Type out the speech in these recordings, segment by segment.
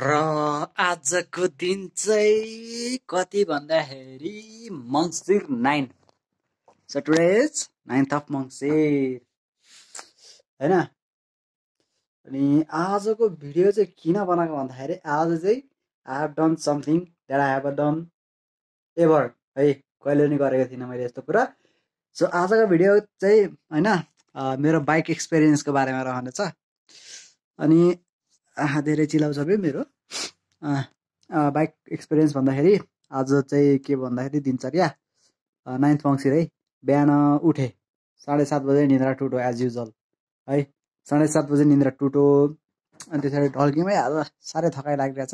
र आजको दिन चाहिँ कति भन्दाखेरि Mangsir nine so today ninth of Mangsir होइन अनि आजको भिडियो चाहिँ किन बनाएको भन्दाखेरि आज चाहिँ I have done something that I have done ever है कहिले पनि गरेको थिइनँ मैले यस्तो कुरा सो आजको भिडियो चाहिँ होइन मेरो बाइक एक्सपिरियन्सको बारेमा रहनेछ अनि आहा धेरै चिलाउँछ भयो मेरो बाइक एक्सपिरियन्स भन्दाखेरि आज चाहिँ के भन्दाखेरि दिनचर्या नाइन्थ मङ्सिर है बिहान उठेँ साढे सात बजे निन्द्रा टुटो एज युजल है साढे सात बजे निन्द्रा टुटो अनि त्यसरी ढल्किमै आज साह्रै थकाइ लागिरहेछ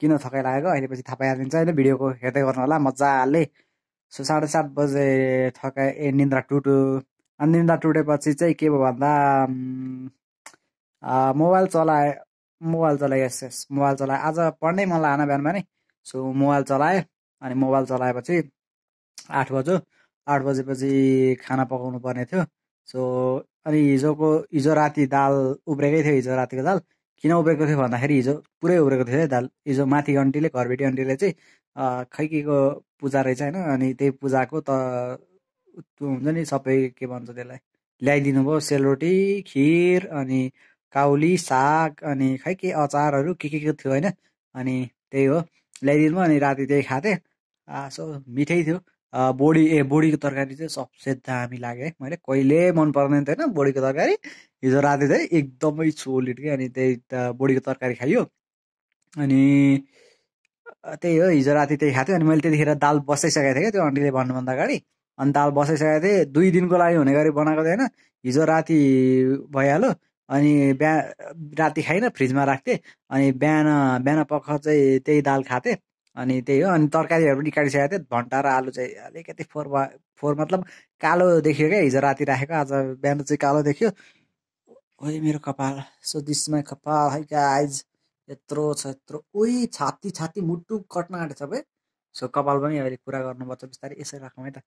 किन थकाइ लागेको अहिले पछि थाहा पाइहालिन्छ होइन भिडियोको हेर्दै गर्नु होला मजाले सो साढे सात बजे थकाइ ए निन्द्रा टुटो अनि निन्द्रा टुटेपछि चाहिँ के भयो भन्दा मोबाइल चलाए मोबाइल चलायो यस यस मोबाइल चलायो आज पढ्नै मन लागेन बिहान बिहानै सो मोबाइल चलाएँ अनि मोबाइल चलाएपछि आठ बज्यो आठ बजेपछि खाना पकाउनु पर्ने थियो सो अनि हिजोको हिजो राति दाल उब्रेकै थियो हिजो रातिको दाल किन उब्रेको थियो भन्दाखेरि हिजो पुरै उब्रेको थियो है दाल हिजो माथि अन्टीले घरबेटी अन्टीले चाहिँ खैकीको पूजा रहेछ होइन अनि त्यही पूजाको त त्यो हुन्छ नि सबै के भन्छ त्यसलाई ल्याइदिनु भयो सेलरोटी खिर अनि काउली साग अनि खै के अचारहरू के के के थियो होइन अनि त्यही हो ल्याइदिनु अनि राति त्यही खाँथेँ सो मिठै थियो बोडी ए बोडीको तरकारी चाहिँ सबसे दामी लाग्यो है मैले कहिले मन पर्दैन थिएन बोडीको तरकारी हिजो राति चाहिँ एकदमै सोलिड कि अनि त्यही त बोडीको तरकारी खाइयो अनि त्यही हो हिजो राति त्यही खाएको थियो अनि मैले त्यतिखेर दाल बसाइसकेको थिएँ क्या त्यो आन्टीले भन्नुभन्दा अगाडि अनि दाल बसाइसकेको थिएँ दुई दिनको लागि हुने गरी बनाएको थिएँ होइन हिजो राति भइहाल्यो अनि बिहान राति खाइनँ फ्रिजमा राख्थेँ अनि बिहान बिहान पख चाहिँ त्यही दाल खाथेँ अनि त्यही हो अनि तरकारीहरू पनि काटिसकेको थिएँ भन्टा र आलु चाहिँ अलिकति फोहोर भयो फोहोर मतलब कालो देखियो क्या हिजो राति राखेको आज बिहान चाहिँ कालो देखियो ओइ मेरो कपाल सो दिसमा कपाल है गाइज यत्रो छ यत्रो ओइ छाती छाती मुटु कट्न आँटेछ सबै सो कपाल पनि अहिले कुरा गर्नुपर्छ बिस्तारै यसरी राखौँ है त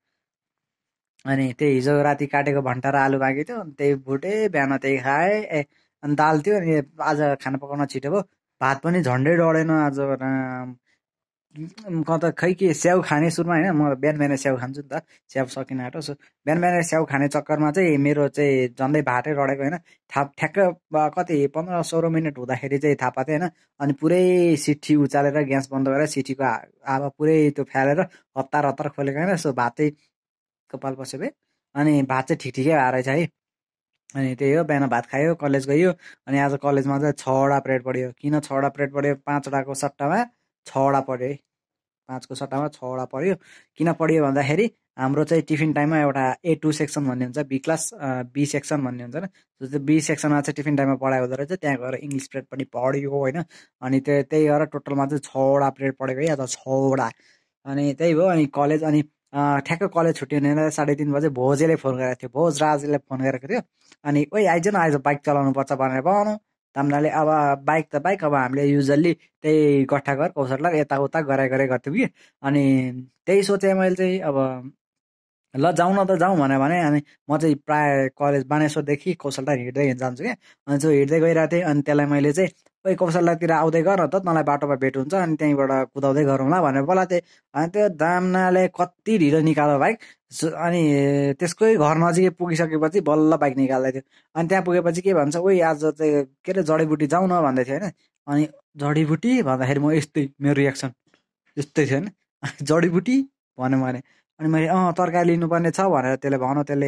अनि त्यही हिजो राति काटेको भन्टा र आलु बाँकी थियो अनि त्यही भुटेँ बिहान त्यही खाएँ ए अनि दाल थियो अनि आज खाना पकाउन छिटो भयो भात पनि झन्डै डढेन आज क त खै के स्याउ खाने सुरुमा होइन म बिहान बिहान स्याउ खान्छु नि त स्याउ सकिन आँटो सो बिहान बिहान स्याउ खाने चक्करमा चाहिँ मेरो चाहिँ झन्डै भातै रडेको होइन थाप ठ्याक्क कति पन्ध्र सोह्र मिनट हुँदाखेरि चाहिँ थाहा पाएको होइन अनि पुरै सिटी उचालेर ग्यास बन्द गरेर सिटीको हावा पुरै त्यो फ्यालेर हतार हतार खोलेको होइन सो भात चाहिँ कपाल पसेले अनि भात चाहिँ ठिक ठिकै आएर रहेछ है अनि त्यही हो बिहान भात खायो कलेज गयो अनि आज कलेजमा चाहिँ छवटा प्रेड पढ्यो किन छवटा प्रेड पढ्यो पाँचवटाको सट्टामा छवटा पढ्यो है पाँचको सट्टामा छवटा पढ्यो किन पढ्यो भन्दाखेरि हाम्रो चाहिँ टिफिन टाइममा एउटा ए टू सेक्सन भन्ने हुन्छ बी क्लास बी सेक्सन भन्ने हुन्छ होइन त्यो बी सेक्सनमा चाहिँ टिफिन टाइममा पढाइ हुँदो रहेछ त्यहाँ गएर इङ्ग्लिस प्लेट पनि पढ्यो होइन अनि त्यो त्यही भएर टोटलमा चाहिँ छवटा प्लेट पढेको है अथवा छवटा अनि त्यही भयो अनि कलेज अनि ठ्याक्कै कलेज छुट्यो भने साढे तिन बजे भोजेले फोन गरेको थियो भोज राजले फोन गरेको थियो अनि ओइ आइज न आइज बाइक चलाउनु पर्छ भनेर भनौँ तामनाले अब बाइक त बाइक अब हामीले युजल्ली त्यही गट्ठा घर कौसर यताउता गराइ गराइ गर्थ्यौँ कि अनि त्यही सोचेँ मैले चाहिँ अब ल जाउँ न त जाउँ भनेर भने अनि म चाहिँ प्रायः कलेज बानेश्वरदेखि कौशलता हिँड्दै जान्छु क्या अनि चाहिँ हिँड्दै गइरहेको थिएँ अनि त्यसलाई मैले चाहिँ ओइ कौशलतातिर आउँदै गर न त तँलाई बाटोमा भेट हुन्छ अनि त्यहीँबाट कुदाउँदै गरौँला भनेर बोला त्यो अनि त्यो दामनाले कति ढिलो निकाल्यो बाइक अनि त्यसकै घर नजिकै पुगिसकेपछि बल्ल बाइक निकाल्दै थियो अनि त्यहाँ पुगेपछि के भन्छ ओइ आज चाहिँ के अरे जडीबुटी जाउँ न भन्दै थियो होइन अनि जडीबुटी भन्दाखेरि म यस्तै मेरो रियाक्सन यस्तै थियो होइन जडीबुटी भन्यो भने अनि मैले अँ तरकारी लिनुपर्ने छ भनेर त्यसले भन त्यसले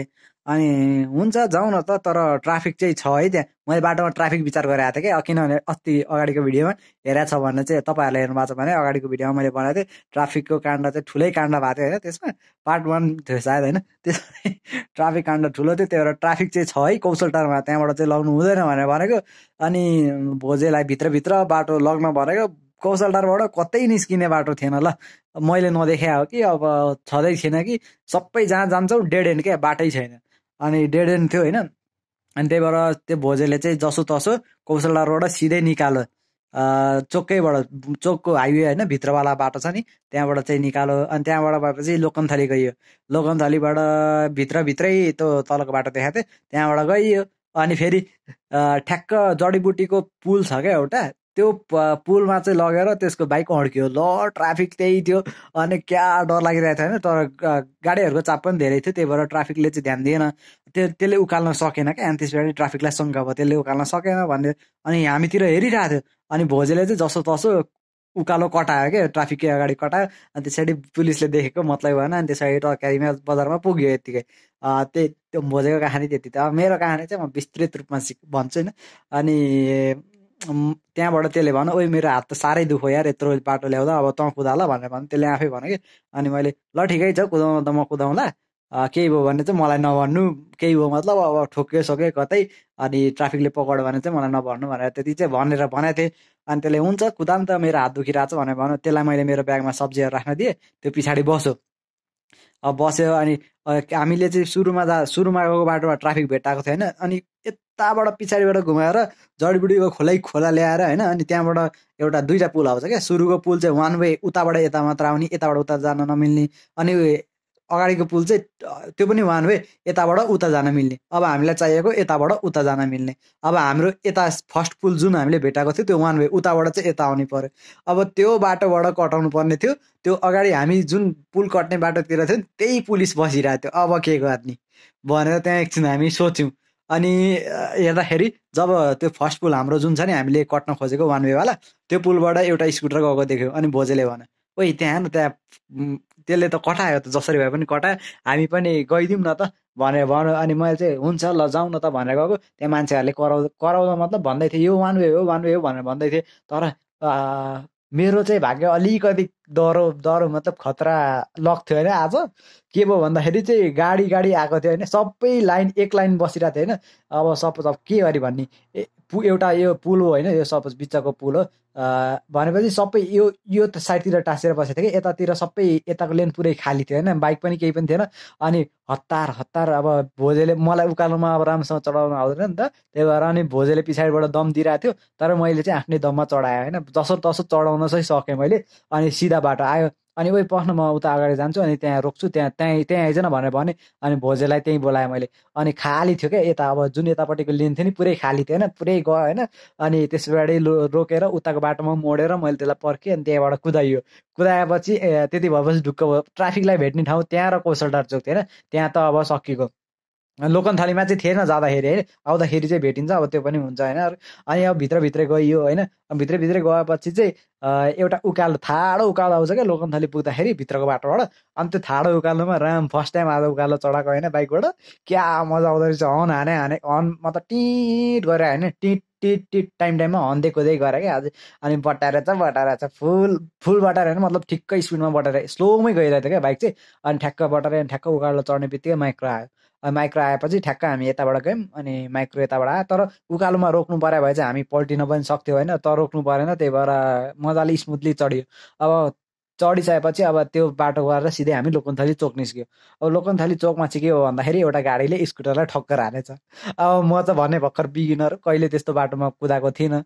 अनि हुन्छ जाउँ न त तर ट्राफिक चाहिँ छ है त्यहाँ मैले बाटोमा ट्राफिक विचार गरेर आएको थिएँ क्या किनभने अस्ति अगाडिको भिडियोमा हेरेको छ भनेर चाहिँ तपाईँहरूले हेर्नु भएको छ भने अगाडिको भिडियोमा मैले भनेको थिएँ ट्राफिकको काण्ड चाहिँ ठुलै काण्ड भएको थियो होइन त्यसमा पार्ट वान थियो सायद होइन त्यसमा ट्राफिक काण्ड ठुलो थियो त्यही भएर ट्राफिक चाहिँ छ है कौशल टारमा त्यहाँबाट चाहिँ लग्नु हुँदैन भनेर भनेको अनि भोजेलाई भित्रभित्र बाटो लग्न भनेको कौशलधारबाट कतै निस्किने बाटो थिएन ल मैले नदेखे हो कि अब छँदै थिएन कि सबै जहाँ जान्छौँ डेड एन्ड क्या बाटै छैन अनि डेड एन्ड थियो होइन अनि त्यही भएर त्यो भोजेले चाहिँ जसो तसो कौशलधारबाट सिधै निकालो चोकैबाट चोकको हाइवे होइन भित्रवाला बाटो छ नि त्यहाँबाट चाहिँ निकालो अनि त्यहाँबाट भएपछि लोकनथली गइयो लोकनथलीबाट भित्रभित्रै त्यो तलको बाटो देखाएको थिएँ त्यहाँबाट गइयो अनि फेरि ठ्याक्क जडीबुटीको पुल छ क्या एउटा त्यो पुलमा चाहिँ लगेर त्यसको बाइक अड्क्यो ल ट्राफिक त्यही थियो अनि क्या डर लागिरहेको थियो होइन तर गाडीहरूको चाप पनि धेरै थियो त्यही भएर ट्राफिकले चाहिँ ध्यान दिएन त्यो त्यसले उकाल्न सकेन क्या अनि त्यस ट्राफिकलाई शङ्का भयो त्यसले उकाल्न सकेन भन्ने अनि हामीतिर हेरिरहेको थियो अनि भोजेले चाहिँ जसो तसो उकालो कटायो क्या ट्राफिककै अगाडि कटायो अनि त्यसरी पुलिसले देखेको मतलब भएन अनि त्यसरी तरकारीमा बजारमा पुग्यो यत्तिकै त्यही त्यो भोजेको कहानी त्यति त मेरो कहानी चाहिँ म विस्तृत रूपमा सिक भन्छु होइन अनि त्यहाँबाट त्यसले भन ओइ मेरो हात त साह्रै दुखो यार यत्रो बाटो ल्याउँदा अब तँ कुदा ल भनेर भन त्यसले आफै भन कि अनि मैले ल ठिकै छ कुदाउँदा त म कुदाउँला केही भयो भने चाहिँ मलाई नभन्नु केही भयो मतलब अब ठोक्यो सक्यो कतै अनि ट्राफिकले पकड भने चाहिँ मलाई नभन्नु भनेर त्यति चाहिँ भनेर भनेको थिएँ अनि त्यसले हुन्छ कुदा नि त मेरो हात दुखिरहेको छ भनेर भन त्यसलाई मैले मेरो ब्यागमा सब्जीहरू राख्न दिएँ त्यो पछाडि बस्यो अब बस्यो अनि हामीले चाहिँ सुरुमा जा सुरुमा गएको बाटोमा ट्राफिक भेटाएको थियो होइन अनि उताबाट पछाडिबाट घुमाएर जडीबुडीको खोलै खोला ल्याएर होइन अनि त्यहाँबाट एउटा दुईवटा पुल आउँछ क्या सुरुको पुल चाहिँ वान वे उताबाट यता मात्र आउने यताबाट उता जान नमिल्ने अनि अगाडिको पुल चाहिँ त्यो पनि वान वे यताबाट उता जान मिल्ने अब हामीलाई चाहिएको यताबाट उता जान मिल्ने अब हाम्रो यता फर्स्ट पुल जुन हामीले भेटाएको थियो त्यो वान वे उताबाट चाहिँ यता आउने पऱ्यो अब त्यो बाटोबाट कटाउनु पर्ने थियो त्यो अगाडि हामी जुन पुल कट्ने बाटोतिर थियौँ त्यही पुलिस बसिरहेको थियो अब के गर्ने भनेर त्यहाँ एकछिन हामी सोच्यौँ अनि हेर्दाखेरि जब त्यो फर्स्ट पुल हाम्रो जुन छ नि हामीले कट्न खोजेको वान वेवाला त्यो पुलबाट एउटा स्कुटर गएको देख्यो अनि भोजेले भन्यो ओइ त्यहाँ न त्यहाँ त्यसले त कटायो त जसरी भए पनि कटायो हामी पनि गइदिउँ न त भनेर भन्यो अनि मैले चाहिँ हुन्छ ल जाउँ न त भनेर गएको त्यहाँ मान्छेहरूले कराउ कराउँदा मतलब भन्दै थिएँ यो वान वे हो वान वे हो भनेर भन्दै थिएँ तर मेरो चाहिँ भाग्य अलिकति डह्रो डह्रो मतलब खतरा लक थियो होइन आज के भयो भन्दाखेरि चाहिँ गाडी गाडी आएको थियो होइन सबै लाइन एक लाइन बसिरहेको थियो होइन अब सपोज अब के गरी भन्ने पु एउटा यो पुल हो होइन यो सपोज बिचको पुल हो भनेपछि सबै यो यो त साइडतिर टाँसेर बसेको थिएँ कि यतातिर सबै यताको लेन पुरै खाली थियो होइन बाइक पनि केही पनि थिएन अनि हतार हतार अब भोजेले मलाई उकालोमा अब राम्रोसँग चढाउनु आउँदैन नि त त्यही भएर अनि भोजेले पछाडिबाट दम दिइरहेको थियो तर मैले चाहिँ आफ्नै दममा चढाएँ होइन जसो तसो चढाउन चाहिँ सकेँ मैले अनि सिधा बाटो आयो अनि ओइ पस्न म उता अगाडि जान्छु अनि त्यहाँ रोक्छु त्यहाँ त्यहीँ त्यहीँ आइजन भनेर भने अनि भोजेलाई त्यहीँ बोलाएँ मैले अनि खाली थियो क्या यता अब जुन यतापट्टिको लेन थियो नि पुरै खाली थियो होइन पुरै गयो होइन अनि त्यसबाट रोकेर उताको बाटोमा मोडेर मैले त्यसलाई पर्खेँ अनि त्यहाँबाट कुदाइयो कुदाएपछि त्यति भएपछि ढुक्क भयो ट्राफिकलाई भेट्ने ठाउँ त्यहाँ र कोसलटार चोक थियो होइन त्यहाँ त अब सकिएको लोकन थालीमा चाहिँ थिएन जाँदाखेरि है आउँदाखेरि चाहिँ भेटिन्छ अब त्यो पनि हुन्छ होइन अनि अब भित्रभित्रै गइयो होइन भित्रभित्रै गएपछि चाहिँ एउटा उकालो ठाडो उकालो आउँछ क्या लोकन थाली पुग्दाखेरि भित्रको बाटोबाट अनि त्यो ठाडो उकालोमा राम फर्स्ट टाइम आज उकालो चढाएको होइन बाइकबाट क्या मजा आउँदो रहेछ हन हाने हाने हन मतलब टिट गरेर होइन टिट टिट टिट टाइम टाइममा हन्दै खोज्दै गएर क्या आज अनि बटाएर चाहिँ बटाएर चाहिँ फुल फुल बटाएर होइन मतलब ठिक्कै स्पिडमा बटाएर स्लोमै गइरहेको थियो क्या बाइक चाहिँ अनि ठ्याक्क बटाएर ठ्याक्क उकालो चढ्ने बित्तिकै माइक्रो आयो माइक्रो आएपछि ठ्याक्क हामी यताबाट गयौँ अनि माइक्रो यताबाट आयो तर उकालोमा रोक्नु पऱ्यो भए चाहिँ हामी पल्टिन पनि सक्थ्यो होइन तर रोक्नु परेन त्यही भएर मजाले स्मुथली चढियो अब चढिसकेपछि अब त्यो बाटो गएर सिधै हामी लोकनथली चोक निस्क्यो अब लोकनथली चोकमा चाहिँ के हो भन्दाखेरि एउटा गाडीले स्कुटरलाई ठक्कर हालेछ अब म त भने भर्खर बिगिनर कहिले त्यस्तो बाटोमा कुदाएको थिइनँ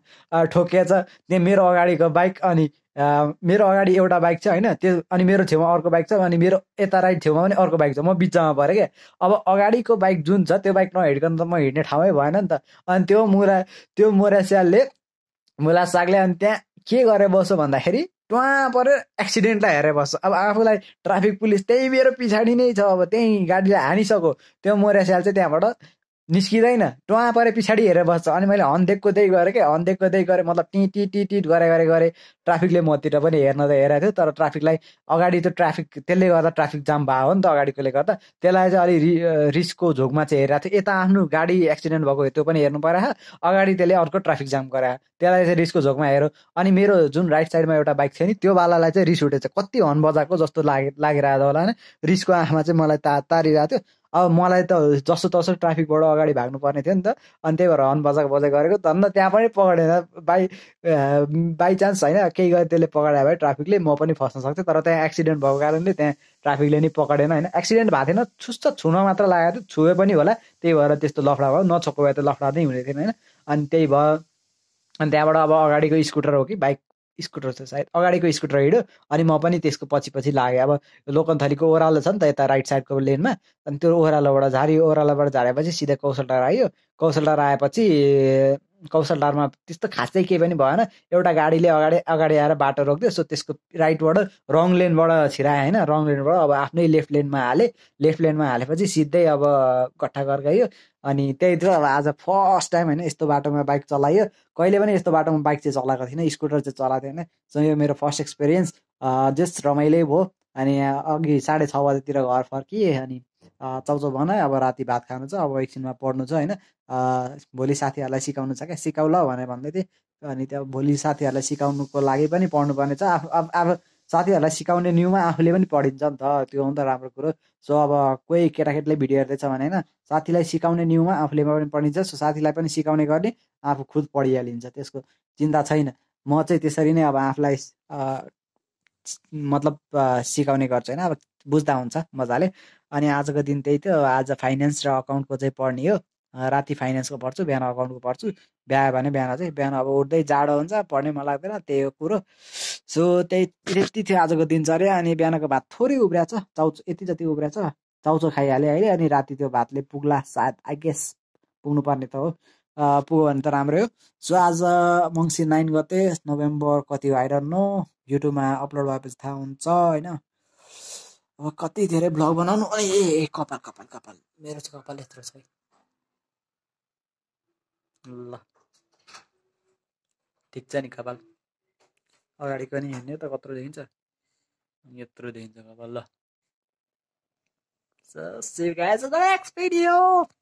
ठोकिएछ त्यहाँ मेरो अगाडिको बाइक अनि मेरो अगाडि एउटा बाइक छ होइन त्यो अनि मेरो छेउमा अर्को बाइक छ अनि मेरो यता राइट छेउमा पनि अर्को बाइक छ म बिचमा परेँ क्या अब अगाडिको बाइक जुन छ त्यो बाइक नहिड्कन त म हिँड्ने ठाउँै भएन नि त अनि त्यो मुरा त्यो मुरा स्यालले मुला सागले अनि त्यहाँ के गरेर बस्यो भन्दाखेरि टुवा परेर एक्सिडेन्टलाई हेरेर बस्छ अब आफूलाई ट्राफिक पुलिस त्यही मेरो पछाडि नै छ अब त्यहीँ गाडीलाई हानिसक्यो त्यो मोर्यास्याल चाहिँ त्यहाँबाट निस्किँदैन टुवा परे पछाडि हेरेर बस्छ अनि मैले हन्देकको त्यही गरेँ क्या हन्देकको त्यही गरेँ मतलब टी टी टी टिट गरे गरे गरेँ ट्राफिकले मतिर पनि हेर्न त हेरेको थियो तर ट्राफिकलाई अगाडि त ट्राफिक त्यसले गर्दा ट्राफिक जाम भएको हो नि त अगाडिकोले गर्दा त्यसलाई चाहिँ अलि रि रिस्कको झोकमा चाहिँ हेरेको थियो यता आफ्नो गाडी एक्सिडेन्ट भएको त्यो पनि हेर्नु परेको अगाडि त्यसले अर्को ट्राफिक जाम गरायो त्यसलाई चाहिँ रिस्कको झोकमा हेऱ्यो अनि मेरो जुन राइट साइडमा एउटा बाइक थियो नि त्यो बालालाई चाहिँ रिस उठेछ कति हन बजाएको जस्तो लागे लागिरहेको होला होइन रिसको आँखमा चाहिँ मलाई ता तारिरहेको थियो अब मलाई त जसो तसो ट्राफिकबाट अगाडि भाग्नुपर्ने थियो नि त अनि त्यही भएर हर्न बजाक बजाक गरेको त त्यहाँ पनि पक्रेन बाई बाई चान्स होइन केही गरेर त्यसले पक्रायो भए ट्राफिकले म पनि फस्न सक्थेँ तर त्यहाँ एक्सिडेन्ट भएको कारणले त्यहाँ ट्राफिकले नि पक्रेन होइन एक्सिडेन्ट भएको थिएन छुस्त छुन मात्र लागेको थियो छुए पनि होला त्यही भएर त्यस्तो लफडा भयो नछोएको भए त लफडा नै हुने थिएन होइन अनि त्यही भयो अनि त्यहाँबाट अब अगाडिको स्कुटर हो कि बाइक स्कुटर छ सायद अगाडिको स्कुटर हिँड्यो अनि म पनि त्यसको पछि पछि लागेँ अब लोकन्थलीको ओह्रालो छ नि त यता राइट साइडको लेनमा अनि त्यो ओह्रालोबाट झारियो ओह्रालोबाट झारेपछि सिधै कौशल आयो कौशल आएपछि कौशलदारमा त्यस्तो खासै चाहिँ केही पनि भएन एउटा गाडीले अगाडि अगाडि आएर बाटो रोक्दियो सो त्यसको राइटबाट रङ लेनबाट छिराए होइन रङ लेनबाट अब आफ्नै लेफ्ट लेनमा हाले लेफ्ट लेनमा हालेपछि सिधै अब गट्ठा गयो अनि त्यहीतिर अब आज फर्स्ट टाइम होइन यस्तो बाटोमा बाइक चलायो कहिले पनि यस्तो बाटोमा बाइक चाहिँ चलाएको थिइनँ स्कुटर चाहिँ चलाएको थिएँ सो यो मेरो फर्स्ट एक्सपिरियन्स जस्ट रमाइलो भयो अनि अघि साढे छ बजीतिर घर फर्किएँ अनि चाउचाउ भन अब राति भात खानु छ अब एकछिनमा पढ्नु छ होइन भोलि साथीहरूलाई सिकाउनु छ क्या सिकाउ ल भनेर भन्दै थिएँ अनि त्यो भोलि साथीहरूलाई सिकाउनुको लागि पनि पढ्नुपर्ने छ आफू अब साथीहरूलाई सिकाउने न्युमा आफूले पनि पढिन्छ नि त त्यो हो नि त राम्रो कुरो सो अब कोही केटाकेटीले भिडियो हेर्दैछ भने होइन साथीलाई सिकाउने न्युमा आफूले पनि पढिन्छ सो साथीलाई पनि सिकाउने गर्ने आफू खुद पढिहालिन्छ त्यसको चिन्ता छैन म चाहिँ त्यसरी नै अब आफूलाई मतलब सिकाउने गर्छु होइन अब बुझ्दा हुन्छ मजाले अनि आजको दिन त्यही थियो आज फाइनेन्स र अकाउन्टको चाहिँ पढ्ने हो राति फाइनेन्सको पढ्छु बिहान अकाउन्टको पढ्छु बिहा भने बिहान चाहिँ बिहान अब उठ्दै जाडो हुन्छ पढ्ने मन लाग्दैन त्यही हो कुरो सो त्यही त्यति थियो आजको दिन दिनचर्या अनि बिहानको भात थोरै छ चाउचो यति जति उब्रिया छ चाउचो खाइहालेँ अहिले अनि राति त्यो भातले पुग्ला सायद आई गेस पुग्नुपर्ने त हो पुग्यो भने त राम्रै हो सो आज मङ्सिर नाइन गते नोभेम्बर कति हो आइरहनु नो युट्युबमा अपलोड भएपछि थाहा हुन्छ होइन कति धेरै ब्लग बनाउनु अनि ए ए कपाल कपाल कपाल मेरो चाहिँ कपाल यत्रो छ है ल ठिक छ नि कपाल अगाडिको नि हेर्ने त कत्रो देखिन्छ यत्रो देखिन्छ कपाल ल